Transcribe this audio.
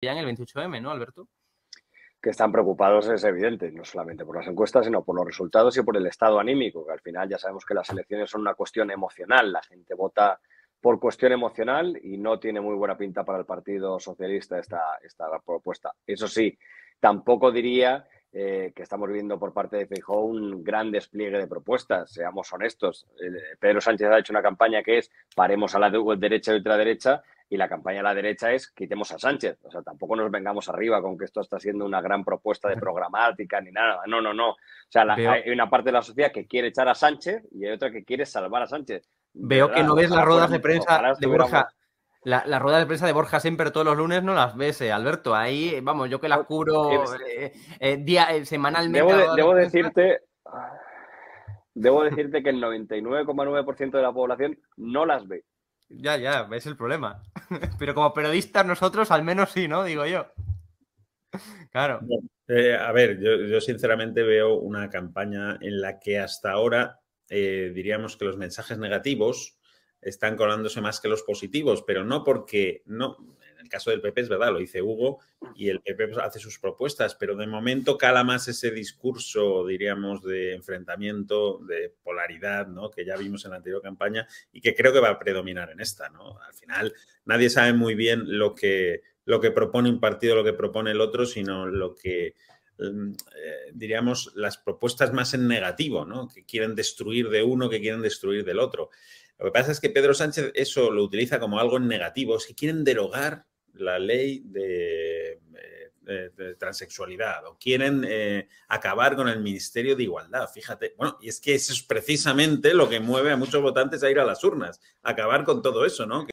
ya en el 28M, ¿no, Alberto? Que están preocupados, es evidente, no solamente por las encuestas, sino por los resultados y por el estado anímico, que al final ya sabemos que las elecciones son una cuestión emocional, la gente vota por cuestión emocional y no tiene muy buena pinta para el Partido Socialista esta, esta propuesta. Eso sí, tampoco diría eh, que estamos viendo por parte de Feijóo un gran despliegue de propuestas, seamos honestos. Eh, Pedro Sánchez ha hecho una campaña que es paremos a la derecha y ultraderecha, y la campaña a la derecha es quitemos a Sánchez. O sea, tampoco nos vengamos arriba con que esto está siendo una gran propuesta de programática ni nada. No, no, no. O sea, hay una parte de la sociedad que quiere echar a Sánchez y hay otra que quiere salvar a Sánchez. Veo que no ves las ruedas de prensa de Borja. La, la, rueda de prensa de Borja siempre todos los lunes no las ves, eh, Alberto. Ahí, vamos, yo que las curo eh, eh, día, semanalmente. Debo, debo decirte, ah, debo decirte que el 99,9% de la población no las ve. Ya, ya, es el problema. Pero como periodistas nosotros al menos sí, ¿no? Digo yo. Claro. Eh, a ver, yo, sinceramente veo una campaña en la que hasta ahora eh, diríamos que los mensajes negativos están colándose más que los positivos, pero no porque no. En el caso del PP es verdad, lo dice Hugo, y el PP pues, hace sus propuestas, pero de momento cala más ese discurso, diríamos, de enfrentamiento, de polaridad, Que ya vimos en la anterior campaña y que creo que va a predominar en esta, Al final, nadie sabe muy bien lo que, lo que propone un partido, lo que propone el otro, sino lo que mm, eh, diríamos las propuestas más en negativo, ¿no? Que quieren destruir de uno, que quieren destruir del otro. Lo que pasa es que Pedro Sánchez eso lo utiliza como algo negativo. Es que quieren derogar la ley de, eh, eh, de, transexualidad o quieren eh, acabar con el Ministerio de Igualdad. Fíjate, bueno, y es que eso es precisamente lo que mueve a muchos votantes a ir a las urnas, acabar con todo eso, ¿no?